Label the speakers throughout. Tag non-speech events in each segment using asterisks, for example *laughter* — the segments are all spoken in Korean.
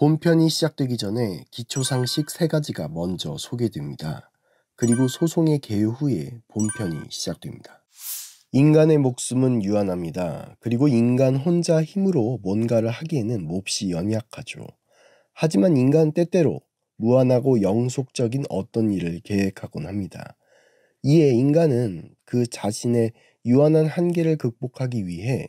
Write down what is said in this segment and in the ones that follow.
Speaker 1: 본편이 시작되기 전에 기초상식 세가지가 먼저 소개됩니다. 그리고 소송의 개요 후에 본편이 시작됩니다. 인간의 목숨은 유한합니다. 그리고 인간 혼자 힘으로 뭔가를 하기에는 몹시 연약하죠. 하지만 인간 때때로 무한하고 영속적인 어떤 일을 계획하곤 합니다. 이에 인간은 그 자신의 유한한 한계를 극복하기 위해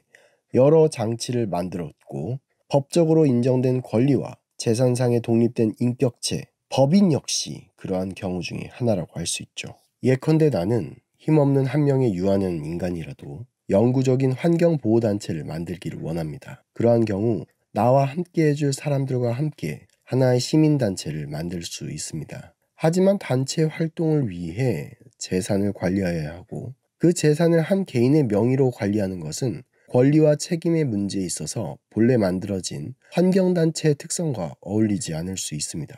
Speaker 1: 여러 장치를 만들었고 법적으로 인정된 권리와 재산상에 독립된 인격체, 법인 역시 그러한 경우 중에 하나라고 할 수 있죠. 예컨대 나는 힘없는 한 명의 유아는 인간이라도 영구적인 환경보호단체를 만들기를 원합니다. 그러한 경우 나와 함께 해줄 사람들과 함께 하나의 시민단체를 만들 수 있습니다. 하지만 단체 활동을 위해 재산을 관리해야 하고 그 재산을 한 개인의 명의로 관리하는 것은 권리와 책임의 문제에 있어서 본래 만들어진 환경단체의 특성과 어울리지 않을 수 있습니다.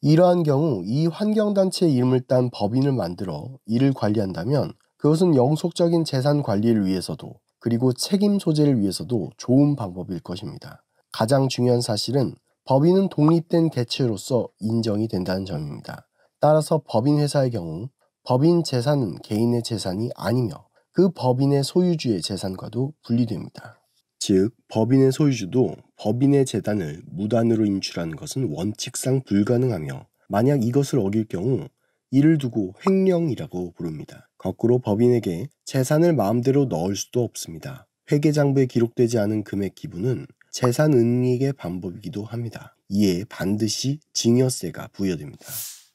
Speaker 1: 이러한 경우 이 환경단체의 이름을 딴 법인을 만들어 이를 관리한다면 그것은 영속적인 재산 관리를 위해서도 그리고 책임 소재를 위해서도 좋은 방법일 것입니다. 가장 중요한 사실은 법인은 독립된 개체로서 인정이 된다는 점입니다. 따라서 법인 회사의 경우 법인 재산은 개인의 재산이 아니며 그 법인의 소유주의 재산과도 분리됩니다. 즉, 법인의 소유주도 법인의 재단을 무단으로 인출하는 것은 원칙상 불가능하며 만약 이것을 어길 경우 이를 두고 횡령이라고 부릅니다. 거꾸로 법인에게 재산을 마음대로 넣을 수도 없습니다. 회계장부에 기록되지 않은 금액 기부는 재산 은닉의 방법이기도 합니다. 이에 반드시 증여세가 부여됩니다.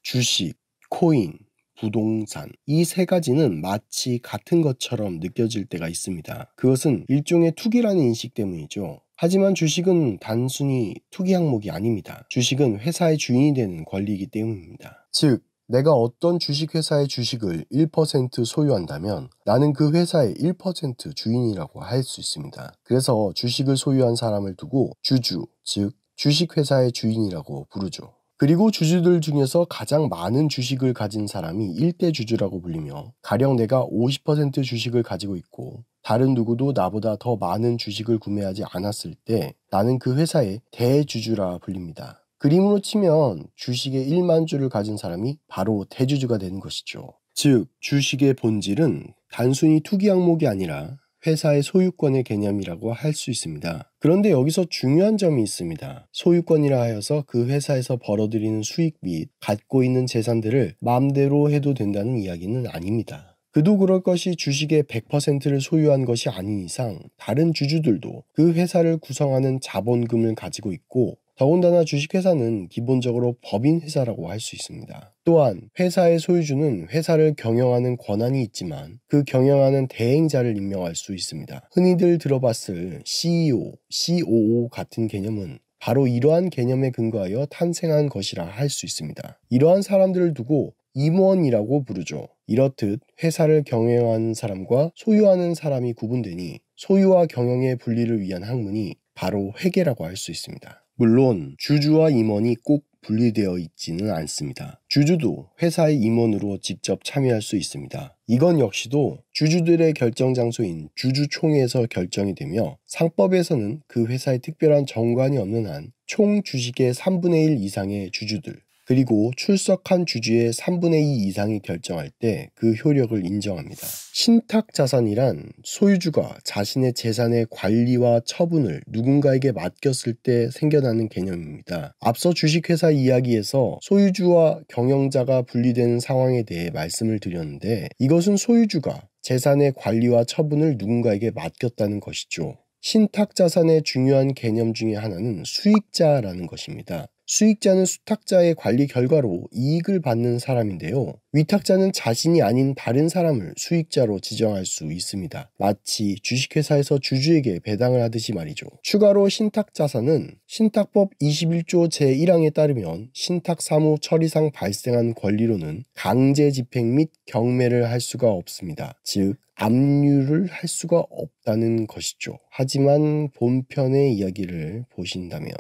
Speaker 1: 주식, 코인, 부동산. 이 세 가지는 마치 같은 것처럼 느껴질 때가 있습니다. 그것은 일종의 투기라는 인식 때문이죠. 하지만 주식은 단순히 투기 항목이 아닙니다. 주식은 회사의 주인이 되는 권리이기 때문입니다. 즉, 내가 어떤 주식회사의 주식을 1% 소유한다면 나는 그 회사의 1% 주인이라고 할 수 있습니다. 그래서 주식을 소유한 사람을 두고 주주, 즉, 주식회사의 주인이라고 부르죠. 그리고 주주들 중에서 가장 많은 주식을 가진 사람이 1대 주주라고 불리며 가령 내가 50% 주식을 가지고 있고 다른 누구도 나보다 더 많은 주식을 구매하지 않았을 때 나는 그 회사의 대주주라 불립니다. 그림으로 치면 주식의 1만 주를 가진 사람이 바로 대주주가 되는 것이죠. 즉, 주식의 본질은 단순히 투기 항목이 아니라 회사의 소유권의 개념이라고 할 수 있습니다. 그런데 여기서 중요한 점이 있습니다. 소유권이라 하여서 그 회사에서 벌어들이는 수익 및 갖고 있는 재산들을 마음대로 해도 된다는 이야기는 아닙니다. 그도 그럴 것이 주식의 100%를 소유한 것이 아닌 이상 다른 주주들도 그 회사를 구성하는 자본금을 가지고 있고 더군다나 주식회사는 기본적으로 법인 회사라고 할 수 있습니다. 또한 회사의 소유주는 회사를 경영하는 권한이 있지만 그 경영하는 대행자를 임명할 수 있습니다. 흔히들 들어봤을 CEO, COO 같은 개념은 바로 이러한 개념에 근거하여 탄생한 것이라 할 수 있습니다. 이러한 사람들을 두고 임원이라고 부르죠. 이렇듯 회사를 경영하는 사람과 소유하는 사람이 구분되니 소유와 경영의 분리를 위한 학문이 바로 회계라고 할 수 있습니다. 물론 주주와 임원이 꼭 분리되어 있지는 않습니다. 주주도 회사의 임원으로 직접 참여할 수 있습니다. 이건 역시도 주주들의 결정 장소인 주주총회에서 결정이 되며 상법에서는 그 회사의 특별한 정관이 없는 한 총 주식의 3분의 1 이상의 주주들, 그리고 출석한 주주의 3분의 2 이상이 결정할 때 그 효력을 인정합니다. 신탁 자산이란 소유주가 자신의 재산의 관리와 처분을 누군가에게 맡겼을 때 생겨나는 개념입니다. 앞서 주식회사 이야기에서 소유주와 경영자가 분리되는 상황에 대해 말씀을 드렸는데 이것은 소유주가 재산의 관리와 처분을 누군가에게 맡겼다는 것이죠. 신탁 자산의 중요한 개념 중의 하나는 수익자라는 것입니다. 수익자는 수탁자의 관리 결과로 이익을 받는 사람인데요. 위탁자는 자신이 아닌 다른 사람을 수익자로 지정할 수 있습니다. 마치 주식회사에서 주주에게 배당을 하듯이 말이죠. 추가로 신탁자산은 신탁법 21조 제1항에 따르면 신탁사무 처리상 발생한 권리로는 강제 집행 및 경매를 할 수가 없습니다. 즉, 압류를 할 수가 없다는 것이죠. 하지만 본편의 이야기를 보신다면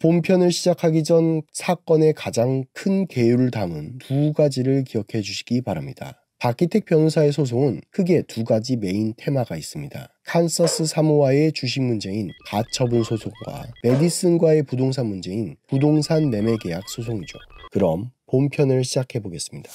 Speaker 1: 본편을 시작하기 전 사건의 가장 큰 개요를 담은 두 가지를 기억해 주시기 바랍니다. 박기택 변호사의 소송은 크게 두 가지 메인 테마가 있습니다. 칸서스 사모와의 주식 문제인 가처분 소송과 메디슨과의 부동산 문제인 부동산 매매 계약 소송이죠. 그럼 본편을 시작해 보겠습니다.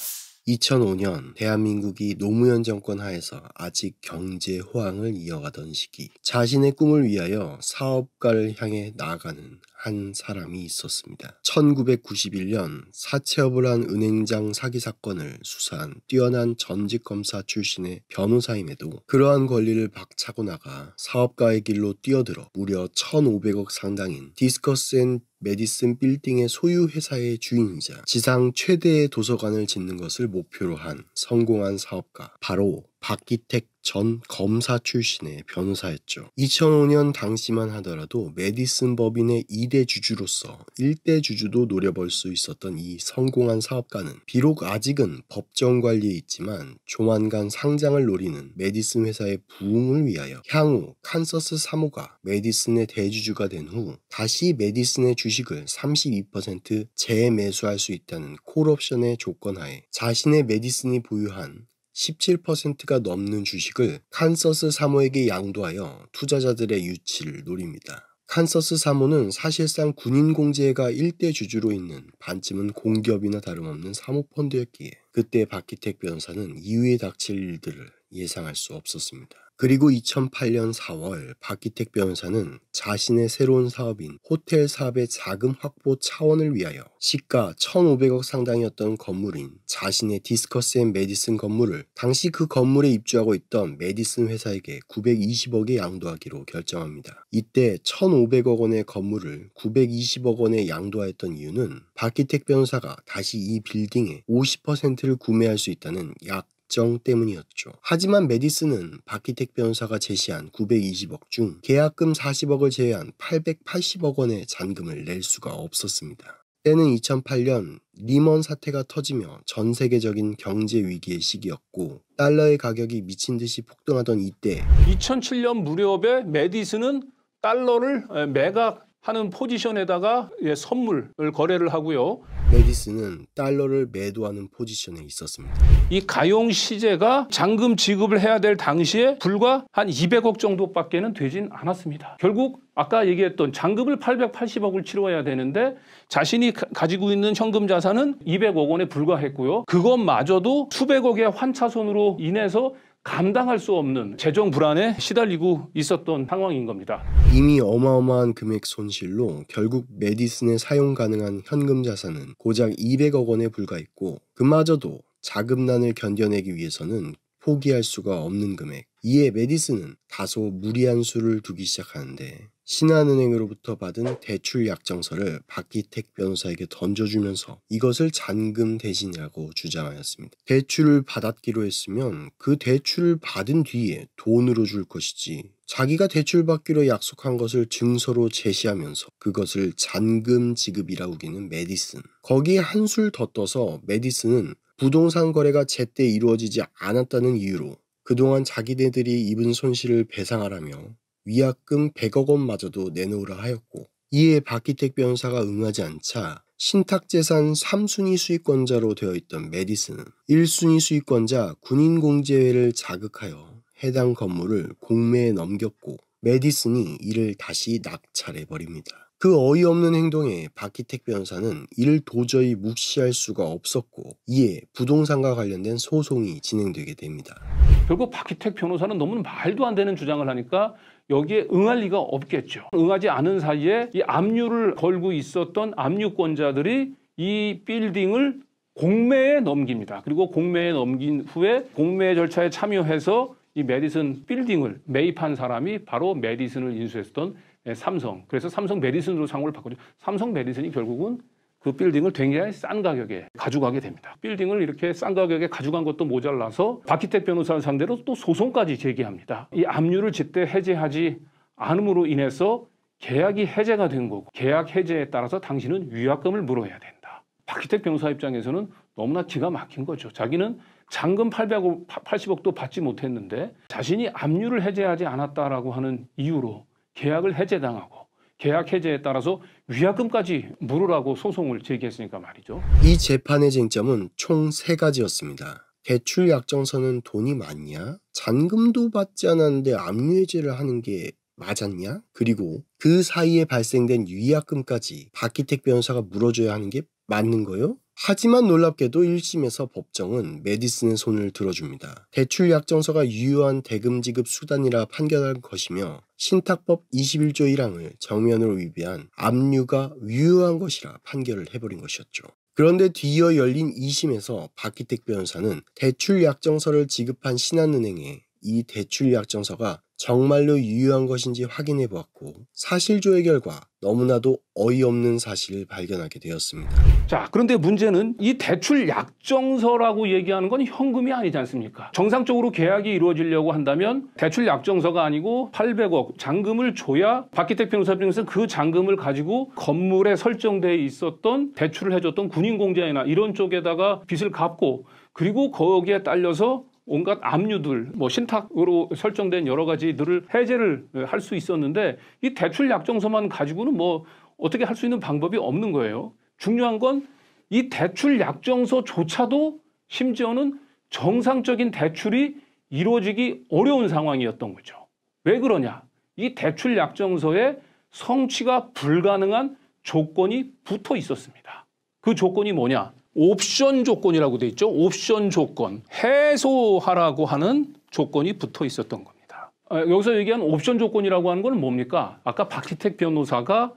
Speaker 1: 2005년 대한민국이 노무현 정권 하에서 아직 경제 호황을 이어가던 시기 자신의 꿈을 위하여 사업가를 향해 나아가는 한 사람이 있었습니다. 1991년 사채업을 한 은행장 사기 사건을 수사한 뛰어난 전직 검사 출신의 변호사임에도 그러한 권리를 박차고 나가 사업가의 길로 뛰어들어 무려 1,500억 상당인 디스커스 앤 메디슨 빌딩의 소유 회사의 주인이자 지상 최대의 도서관을 짓는 것을 목표로 한 성공한 사업가 바로 박기택 전 검사 출신의 변호사였죠. 2005년 당시만 하더라도 메디슨 법인의 2대 주주로서 1대 주주도 노려볼 수 있었던 이 성공한 사업가는 비록 아직은 법정 관리에 있지만 조만간 상장을 노리는 메디슨 회사의 부흥을 위하여 향후 칸서스 사모가 메디슨의 대주주가 된 후 다시 메디슨의 주식을 32% 재매수할 수 있다는 콜옵션의 조건하에 자신의 메디슨이 보유한 17%가 넘는 주식을 칸서스 사모에게 양도하여 투자자들의 유치를 노립니다. 칸서스 사모는 사실상 군인 공제가 1대 주주로 있는 반쯤은 공기업이나 다름없는 사모펀드였기에 그때 박기택 변호사는 이후에 닥칠 일들을 예상할 수 없었습니다. 그리고 2008년 4월 박기택 변호사는 자신의 새로운 사업인 호텔 사업의 자금 확보 차원을 위하여 시가 1,500억 상당이었던 건물인 자신의 디스커스 앤 메디슨 건물을 당시 그 건물에 입주하고 있던 메디슨 회사에게 920억에 양도하기로 결정합니다. 이때 1,500억 원의 건물을 920억 원에 양도하였던 이유는 박기택 변호사가 다시 이 빌딩의 50%를 구매할 수 있다는 약 결정 때문이었죠. 하지만 메디슨은 박기택 변호사가 제시한 920억 중 계약금 40억을 제외한 880억 원의 잔금을 낼 수가 없었습니다. 때는 2008년 리먼 사태가 터지며 전 세계적인 경제 위기의 시기였고 달러의 가격이 미친 듯이 폭등하던 이때
Speaker 2: 2007년 무렵에 메디슨은 달러를 매각 하는 포지션에다가 예, 선물을 거래를 하고요. 메디스는 달러를 매도하는 포지션에 있었습니다. 이 가용 시제가 잔금 지급을 해야 될 당시에 불과 한 200억 정도밖에는 되진 않았습니다. 결국 아까 얘기했던 잔금을 880억을 치러야 되는데 자신이 가지고 있는 현금 자산은 200억 원에 불과했고요. 그것마저도 수백억의 환차손으로 인해서 감당할 수 없는 재정 불안에 시달리고 있었던 상황인 겁니다.
Speaker 1: 이미 어마어마한 금액 손실로 결국 메디슨의 사용 가능한 현금 자산은 고작 200억 원에 불과했고 그마저도 자금난을 견뎌내기 위해서는 포기할 수가 없는 금액. 이에 메디슨은 다소 무리한 수를 두기 시작하는데 신한은행으로부터 받은 대출 약정서를 박기택 변호사에게 던져주면서 이것을 잔금 대신이라고 주장하였습니다. 대출을 받았기로 했으면 그 대출을 받은 뒤에 돈으로 줄 것이지 자기가 대출받기로 약속한 것을 증서로 제시하면서 그것을 잔금 지급이라 우기는 메디슨. 거기에 한술 더 떠서 메디슨은 부동산 거래가 제때 이루어지지 않았다는 이유로 그동안 자기네들이 입은 손실을 배상하라며 위약금 100억 원마저도 내놓으라 하였고 이에 박기택 변호사가 응하지 않자 신탁재산 3순위 수익권자로 되어 있던 메디슨은 1순위 수익권자 군인공제회를 자극하여 해당 건물을 공매에 넘겼고 메디슨이 이를 다시 낙찰해버립니다. 그 어이없는 행동에 박기택 변호사는 이를 도저히 묵시할 수가 없었고 이에 부동산과 관련된 소송이 진행되게 됩니다.
Speaker 2: 결국 박기택 변호사는 너무 말도 안 되는 주장을 하니까 여기에 응할 리가 없겠죠. 응하지 않은 사이에 이 압류를 걸고 있었던 압류권자들이 이 빌딩을 공매에 넘깁니다. 그리고 공매에 넘긴 후에 공매 절차에 참여해서 이 메디슨 빌딩을 매입한 사람이 바로 메디슨을 인수했던 예, 삼성. 그래서 삼성 메디슨으로 상호를 바꾸죠. 삼성 메디슨이 결국은 그 빌딩을 굉장히 싼 가격에 가져가게 됩니다. 빌딩을 이렇게 싼 가격에 가져간 것도 모자라서 박희택 변호사를 상대로 또 소송까지 제기합니다. 이 압류를 제때 해제하지 않음으로 인해서 계약이 해제가 된 거고 계약 해제에 따라서 당신은 위약금을 물어야 된다. 박희택 변호사 입장에서는 너무나 기가 막힌 거죠. 자기는 잔금 880억도 받지 못했는데 자신이 압류를 해제하지 않았다라고 하는 이유로 계약을 해제당하고 계약 해제에 따라서 위약금까지 물으라고 소송을 제기했으니까 말이죠.
Speaker 1: 이 재판의 쟁점은 총 세 가지였습니다. 대출 약정서는 돈이 많냐? 잔금도 받지 않았는데 압류해제를 하는 게 맞았냐? 그리고 그 사이에 발생된 위약금까지 박기택 변호사가 물어줘야 하는 게 맞는 거요? 하지만 놀랍게도 1심에서 법정은 메디슨의 손을 들어줍니다. 대출 약정서가 유효한 대금 지급 수단이라 판결한 것이며 신탁법 21조 1항을 정면으로 위배한 압류가 유효한 것이라 판결을 해버린 것이었죠. 그런데 뒤이어 열린 2심에서 박기택 변호사는 대출 약정서를 지급한 신한은행에 이 대출 약정서가 정말로 유효한 것인지 확인해 보았고 사실조회
Speaker 2: 결과 너무나도 어이없는 사실을 발견하게 되었습니다. 자, 그런데 문제는 이 대출 약정서라고 얘기하는 건 현금이 아니지 않습니까? 정상적으로 계약이 이루어지려고 한다면 대출 약정서가 아니고 800억 잔금을 줘야 박기택 변호사 입장에서 그 잔금을 가지고 건물에 설정돼 있었던 대출을 해줬던 군인공장이나 이런 쪽에다가 빚을 갚고 그리고 거기에 딸려서 온갖 압류들, 뭐 신탁으로 설정된 여러 가지들을 해제를 할 수 있었는데 이 대출 약정서만 가지고는 뭐 어떻게 할 수 있는 방법이 없는 거예요. 중요한 건 이 대출 약정서조차도 심지어는 정상적인 대출이 이루어지기 어려운 상황이었던 거죠. 왜 그러냐? 이 대출 약정서에 성취가 불가능한 조건이 붙어 있었습니다. 그 조건이 뭐냐? 옵션 조건이라고 돼 있죠. 옵션 조건. 해소하라고 하는 조건이 붙어 있었던 겁니다. 아, 여기서 얘기한 옵션 조건이라고 하는 건 뭡니까? 아까 박희택 변호사가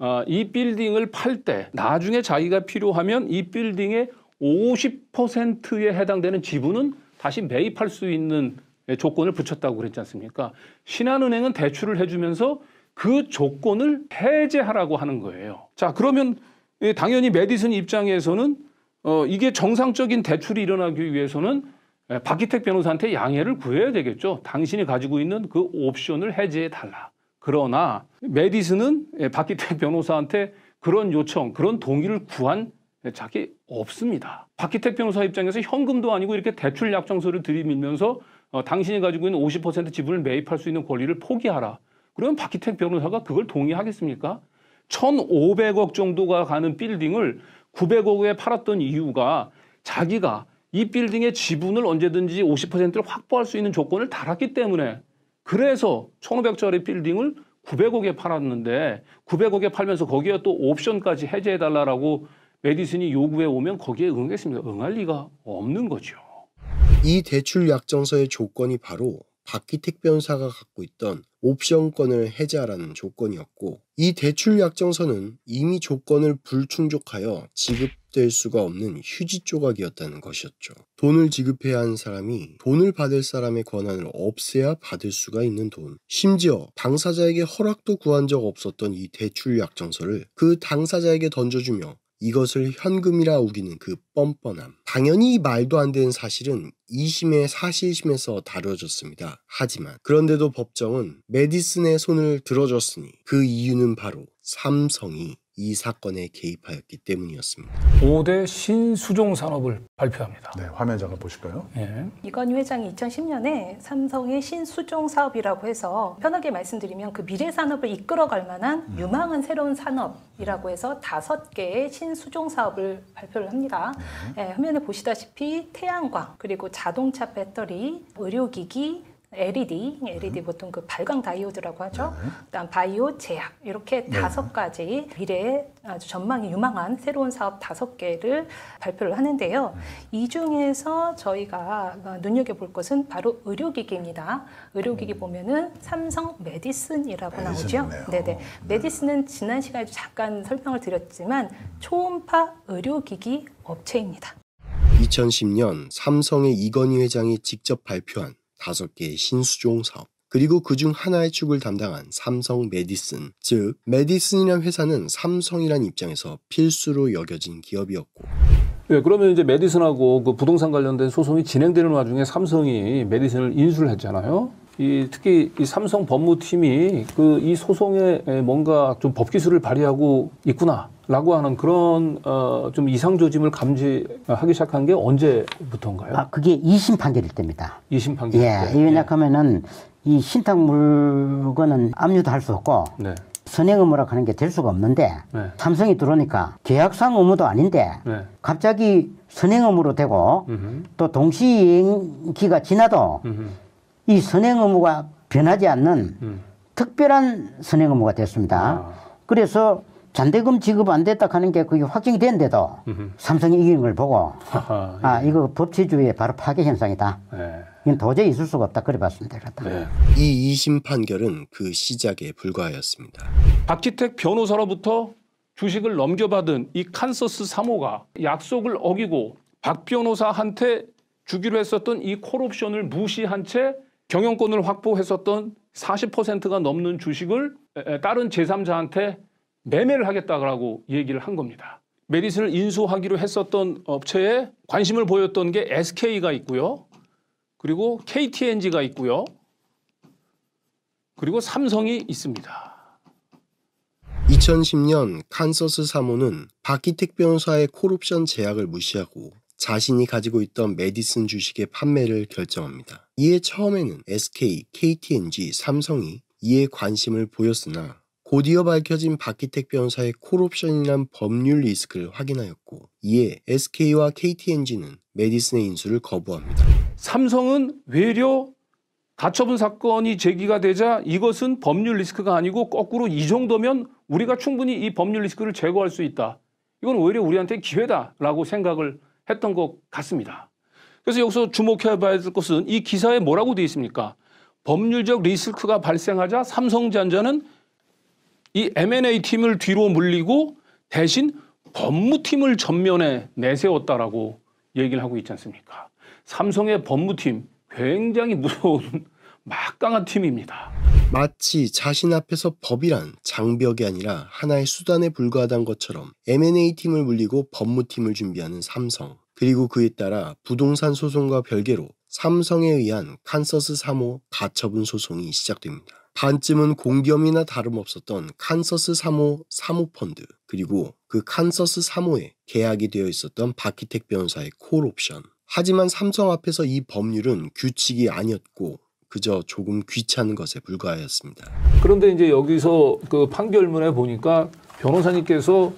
Speaker 2: 아, 이 빌딩을 팔 때 나중에 자기가 필요하면 이 빌딩의 50%에 해당되는 지분은 다시 매입할 수 있는 조건을 붙였다고 그랬지 않습니까? 신한은행은 대출을 해주면서 그 조건을 해제하라고 하는 거예요. 자, 그러면 당연히 메디슨 입장에서는 어, 이게 정상적인 대출이 일어나기 위해서는 예, 박기택 변호사한테 양해를 구해야 되겠죠. 당신이 가지고 있는 그 옵션을 해지해 달라. 그러나 메디스는 예, 박기택 *laughs* 변호사한테 그런 요청, 그런 동의를 구한 자기 없습니다. 박기택 변호사 입장에서 현금도 아니고 이렇게 대출 약정서를 들이밀면서 어, 당신이 가지고 있는 50% 지분을 매입할 수 있는 권리를 포기하라. 그러면 박기택 변호사가 그걸 동의하겠습니까? 1,500억 정도가 가는 빌딩을 900억 에 팔았던 이유가 자기가 이 빌딩의 지분을 언제든지 50%를 확보할 수 있는 조건을 달았기 때문에 그래서 1,500짜리 빌딩을 900억에 팔았는데 900억에 팔면서 거기에 또 옵션까지 해제해달라고 메디슨이 요구해 오면 거기에 응했습니다. 응할 리가 없는 거죠.
Speaker 1: 이 대출 약정서의 조건이 바로 박기택 변사가 갖고 있던 옵션권을 해제하라는 조건이었고 이 대출 약정서는 이미 조건을 불충족하여 지급될 수가 없는 휴지 조각이었다는 것이었죠. 돈을 지급해야 하는 사람이 돈을 받을 사람의 권한을 없애야 받을 수가 있는 돈 심지어 당사자에게 허락도 구한 적 없었던 이 대출 약정서를 그 당사자에게 던져주며 이것을 현금이라 우기는 그 뻔뻔함. 당연히 말도 안 되는 사실은 2심의 사실심에서 다뤄졌습니다. 하지만 그런데도 법정은 메디슨의 손을 들어줬으니 그 이유는 바로 삼성이 이 사건에 개입하였기 때문이었습니다. 5대 신수종
Speaker 2: 산업을 발표합니다. 네, 화면 잠깐 보실까요? 예. 이건 회장이 2010년에 삼성의 신수종 사업이라고 해서 편하게 말씀드리면 그 미래 산업을 이끌어갈 만한 음. 유망한 새로운 산업이라고 해서 다섯 개의 신수종 사업을 발표를 합니다. 네. 예, 화면에 보시다시피 태양광 그리고 자동차 배터리, 의료기기, LED, LED 음. 보통 그 발광 다이오드라고 하죠. 네. 그다음 바이오 제약 이렇게 네. 다섯 가지 미래에 아주 전망이 유망한 새로운 사업 다섯 개를 발표를 하는데요. 네. 이 중에서 저희가 눈여겨 볼 것은 바로 의료기기입니다. 의료기기 음. 보면은 삼성 메디슨이라고 메디슨 나오죠. 네네. 네. 메디슨은 지난 시간에 잠깐 설명을 드렸지만 초음파 의료기기 업체입니다.
Speaker 1: 2010년 삼성의 이건희 회장이 직접 발표한 다섯 개의 신수종 사업, 그리고 그중 하나의 축을 담당한 삼성 메디슨, 즉 메디슨이란 회사는 삼성이란 입장에서 필수로 여겨진 기업이었고
Speaker 2: 예, 그러면 이제 메디슨하고 그 부동산 관련된 소송이 진행되는 와중에 삼성이 메디슨을 인수를 했잖아요. 이 특히 이 삼성 법무팀이 그이 소송에 뭔가 좀법 기술을 발휘하고 있구나라고 하는 그런 어좀 이상 조짐을 감지하기 시작한 게 언제부터인가요? 아 그게 2심 판결일 때입니다. 2심 판결. 예. 때.
Speaker 3: 왜냐하면은 예. 이 신탁 물건은 압류도 할 수 없고 네. 선행 의무라고 하는 게 될 수가 없는데 네. 삼성이 들어오니까 계약상 의무도 아닌데 네. 갑자기 선행 의무로 되고 음흠. 또 동시행기가 지나도 음흠. 이 선행 의무가 변하지 않는 음. 특별한 선행 의무가 됐습니다. 아. 그래서 잔대금 지급 안 됐다 하는 게 그게 확정이 된데도 삼성이 이기는 걸 보고 하하, 예. 아 이거 법치주의의 바로 파괴 현상이다. 예. 이건 도저히 있을 수가 없다. 그래 봤습니다. 다 예. 이 2심 판결은 그 시작에 불과하였습니다.
Speaker 2: 박지택 변호사로부터 주식을 넘겨받은 이 칸서스 3호가 약속을 어기고 박 변호사한테 주기로 했었던 이 콜옵션을 무시한 채 경영권을 확보했었던 40%가 넘는 주식을 다른 제3자한테 매매를 하겠다고 얘기를 한 겁니다. 메디슨을 인수하기로 했었던 업체에 관심을 보였던 게 SK가 있고요. 그리고 KTNG가 있고요. 그리고 삼성이 있습니다.
Speaker 1: 2010년 칸서스 사모는 박기택 변호사의 콜옵션 제약을 무시하고 자신이 가지고 있던 메디슨 주식의 판매를 결정합니다. 이에 처음에는 SK, KTNG, 삼성이 이에 관심을 보였으나 곧이어 밝혀진 박기택 변호사의 콜옵션이란 법률 리스크를 확인하였고 이에 SK와 KTNG는 메디슨의 인수를 거부합니다.
Speaker 2: 삼성은 외려 가처분 사건이 제기가 되자 이것은 법률 리스크가 아니고 거꾸로 이 정도면 우리가 충분히 이 법률 리스크를 제거할 수 있다. 이건 오히려 우리한테 기회다라고 생각을 했던 것 같습니다. 그래서 여기서 주목해 봐야 될 것은 이 기사에 뭐라고 되어 있습니까? 법률적 리스크가 발생하자 삼성전자는 이 M&A 팀을 뒤로 물리고 대신 법무팀을 전면에 내세웠다라고 얘기를 하고 있지 않습니까? 삼성의 법무팀 굉장히 무서운 *laughs* 막강한 팀입니다. 마치 자신 앞에서 법이란 장벽이
Speaker 1: 아니라 하나의 수단에 불과하단 것처럼 M&A 팀을 물리고 법무팀을 준비하는 삼성. 그리고 그에 따라 부동산 소송과 별개로 삼성에 의한 칸서스 3호 가처분 소송이 시작됩니다. 반쯤은 공기업이나 다름없었던 칸서스 3호 사모펀드 그리고 그 칸서스 3호에 계약이 되어 있었던 바키텍 변사의 호 콜옵션 하지만 삼성 앞에서 이 법률은 규칙이 아니었고 그저 조금 귀찮은 것에 불과하였습니다.
Speaker 2: 그런데 이제 여기서 그 판결문에 보니까 변호사님께서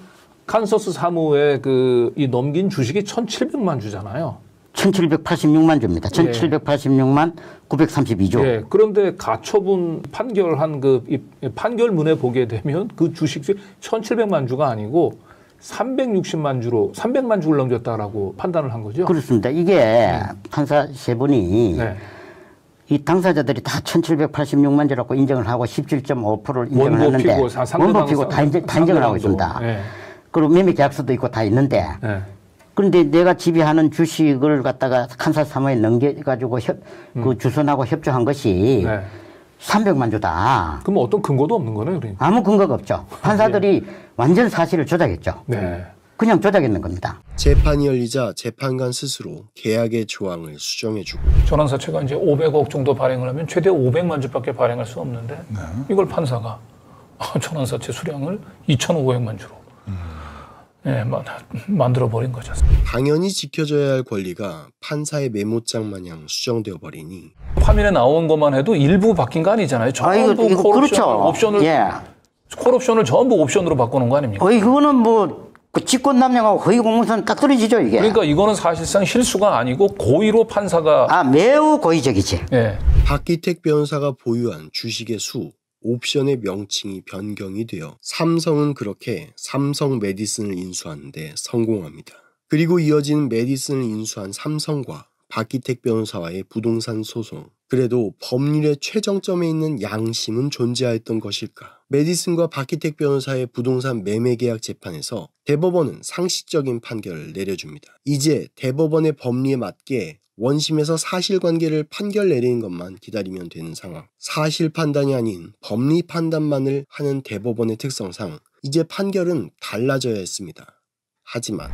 Speaker 2: 칸서스 사무에 그 이 넘긴 주식이 1,700만 주잖아요.
Speaker 3: 1,786만 주입니다. 1,786만 예. 932조. 예.
Speaker 2: 그런데 가처분 판결한 그 판결문에 보게 되면 그 주식수 1,700만 주가 아니고 360만 주로 300만 주를 넘겼다라고 판단을 한 거죠.
Speaker 3: 그렇습니다. 이게 판사 예. 세 분이 네. 이 당사자들이 다 1,786만 주라고 인정을 하고 17.5%를 인정을 고 하는데 피고, 원고 피고 다, 인정, 다 인정을 하고 있습니다. 네. 그리고 매매 계약서도 있고 다 있는데 네. 그런데 내가 지배하는 주식을 갖다가 칸사 사모에 넘겨가지고 협, 그 음. 그 주선하고 협조한 것이 네. 300만 주다. 그럼 어떤 근거도 없는 거네그러니 아무 근거가 없죠. 판사들이 네. 완전 사실을 조작했죠. 네. 그냥 조작했는 겁니다. 재판이
Speaker 1: 열리자 재판관 스스로 계약의 조항을 수정해주고
Speaker 2: 전환사채가 이제 500억 정도 발행을 하면 최대 500만 주밖에 발행할 수 없는데 네. 이걸 판사가 아, 전환사채 수량을 2,500만 주로 음. 예, 만들어 버린 거죠.
Speaker 1: 당연히 지켜져야 할 권리가 판사의 메모장 마냥 수정되어 버리니
Speaker 2: 화면에 나온 것만 해도 일부 바뀐 거 아니잖아요. 전부 아, 이거, 이 그렇죠. 옵션을 예.
Speaker 3: 콜옵션을 전부 옵션으로 바꾸는 거 아닙니까? 거의 그거는 뭐. 그 직권 남용하고 거의 공무선 딱 떨어지죠 이게. 그러니까
Speaker 2: 이거는 사실상 실수가 아니고 고의로 판사가 아 매우 고의적이지. 예.
Speaker 1: 박기택 변사가 보유한 주식의 수 옵션의 명칭이 변경이 되어 삼성은 그렇게 삼성 메디슨을 인수하는데 성공합니다. 그리고 이어진 메디슨을 인수한 삼성과 박기택 변호사와의 부동산 소송. 그래도 법률의 최정점에 있는 양심은 존재하였던 것일까? 메디슨과 박기택 변호사의 부동산 매매 계약 재판에서 대법원은 상식적인 판결을 내려줍니다. 이제 대법원의 법리에 맞게 원심에서 사실관계를 판결 내리는 것만 기다리면 되는 상황. 사실 판단이 아닌 법리 판단만을 하는 대법원의 특성상 이제 판결은 달라져야 했습니다. 하지만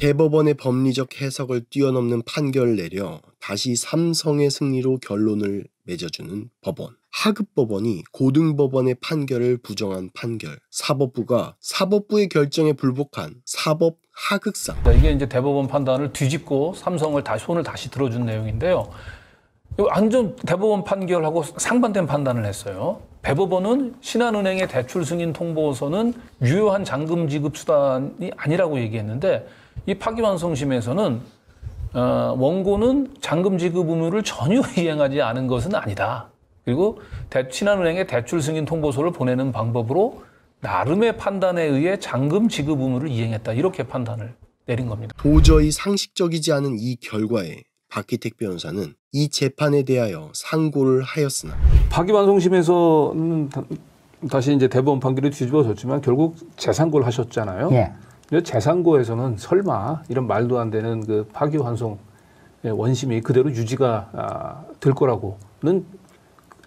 Speaker 1: 대법원의 법리적 해석을 뛰어넘는 판결을 내려 다시 삼성의 승리로 결론을 맺어주는 법원. 하급 법원이 고등 법원의 판결을 부정한 판결, 사법부가
Speaker 2: 사법부의 결정에 불복한 사법 하극상. 이게 이제 대법원 판단을 뒤집고 삼성을 다시 손을 다시 들어준 내용인데요. 완전 대법원 판결하고 상반된 판단을 했어요. 대법원은 신한은행의 대출 승인 통보서는 유효한 잔금 지급 수단이 아니라고 얘기했는데 이 파기환송심에서는 어, 원고는 잔금 지급 의무를 전혀 *laughs* 이행하지 않은 것은 아니다. 그리고 대, 신한은행에 대출 승인 통보서를 보내는 방법으로 나름의 판단에 의해 잔금 지급 의무를 이행했다. 이렇게 판단을 내린 겁니다.
Speaker 1: 도저히 상식적이지 않은 이 결과에 박기택 변호사는 이 재판에 대하여 상고를 하였으나
Speaker 2: 박기반송심에서 다시 이제 대법원 판결이 뒤집어졌지만 결국 재상고를 하셨잖아요. 예. 재산고에서는 설마 이런 말도 안 되는 그 파기환송 예, 원심이 그대로 유지가 아, 될 거라고는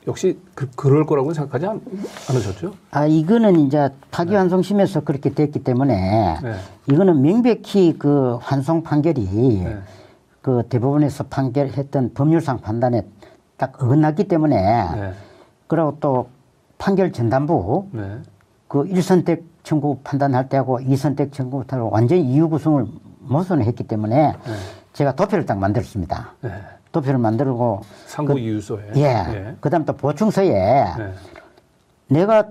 Speaker 2: 역시 그, 럴 거라고는 생각하지 않, 으셨죠
Speaker 3: 아, 이거는 이제 파기환송 심에서 네. 그렇게 됐기 때문에 네. 이거는 명백히 그 환송 판결이 네. 그 대법원에서 판결했던 법률상 판단에 딱 어긋났기 때문에 네. 그리고 또 판결 전담부 네. 그 일선택 청구 판단할 때하고 이선택 청구 판단하고 완전히 이유구성을 모순했기 때문에 네. 제가 도표를 딱 만들었습니다. 네. 도표를 만들고 상고 그,
Speaker 2: 이유서에 예, 예.
Speaker 3: 그다음 또 보충서에 네. 내가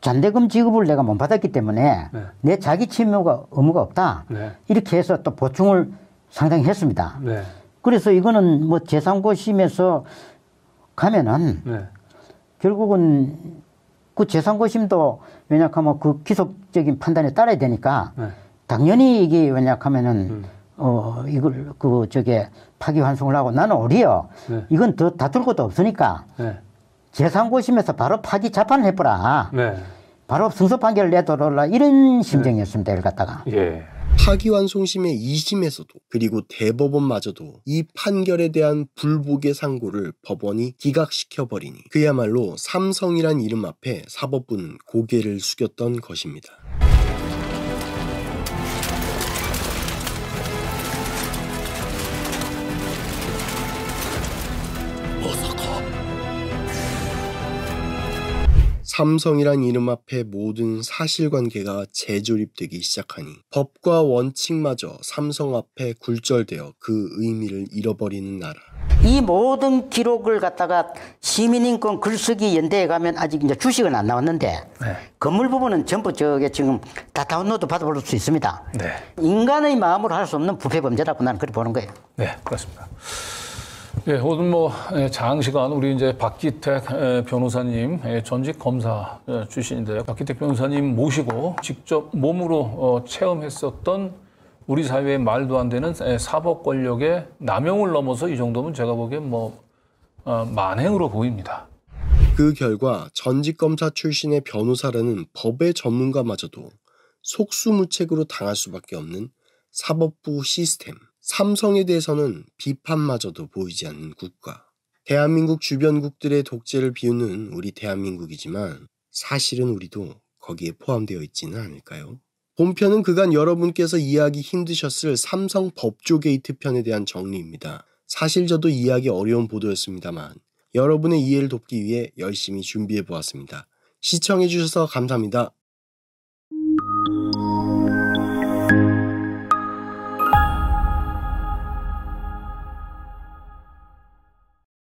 Speaker 3: 잔대금 지급을 내가 못 받았기 때문에 네. 내 자기 침해가 의무가 없다 네. 이렇게 해서 또 보충을 상당히 했습니다. 그래서 이거는 뭐 재산고심에서 가면은 결국은 그 재산고심도 왜냐 하면 그 기속적인 판단에 따라야 되니까 네. 당연히 이게 왜냐 하면은 음. 어 이걸 그 저게 파기환송을 하고 나는 오히려 네. 이건 더 다툴 것도 없으니까 네. 재산고심에서 바로 파기 자판을 해보라 네. 바로 승소 판결을 내도록 이런 심정이었습니다 이를 갖다가 예. 파기환송심의 2심에서도 그리고
Speaker 1: 대법원마저도 이 판결에 대한 불복의 상고를 법원이 기각시켜버리니 그야말로 삼성이란 이름 앞에 사법부는 고개를 숙였던 것입니다. 삼성이란 이름 앞에 모든 사실관계가 재조립되기 시작하니 법과 원칙마저 삼성 앞에 굴절되어
Speaker 3: 그 의미를 잃어버리는 나라. 이 모든 기록을 갖다가 시민인권 글쓰기 연대에 가면 아직 이제 주식은 안 나왔는데 네. 건물 부분은 전부 저게 지금 다 다운로드 받아볼 수 있습니다. 네. 인간의 마음으로 할 수 없는 부패 범죄라고 나는 그렇게 보는 거예요.
Speaker 2: 네, 그렇습니다. 예, 오늘 뭐 예, 장시간 우리 이제 박기택 예, 변호사님 예, 전직 검사 출신인데요. 박기택 변호사님 모시고 직접 몸으로 어, 체험했었던 우리 사회의 말도 안 되는 사법 권력의 남용을 넘어서 이 정도면 제가 보기엔 뭐 어, 만행으로 보입니다.
Speaker 1: 그 결과 전직 검사 출신의 변호사라는 법의 전문가마저도 속수무책으로 당할 수밖에 없는 사법부 시스템. 삼성에 대해서는 비판마저도 보이지 않는 국가. 대한민국 주변국들의 독재를 비우는 우리 대한민국이지만 사실은 우리도 거기에 포함되어 있지는 않을까요? 본편은 그간 여러분께서 이해하기 힘드셨을 삼성 법조 게이트 편에 대한 정리입니다. 사실 저도 이해하기 어려운 보도였습니다만 여러분의 이해를 돕기 위해 열심히 준비해 보았습니다. 시청해 주셔서 감사합니다.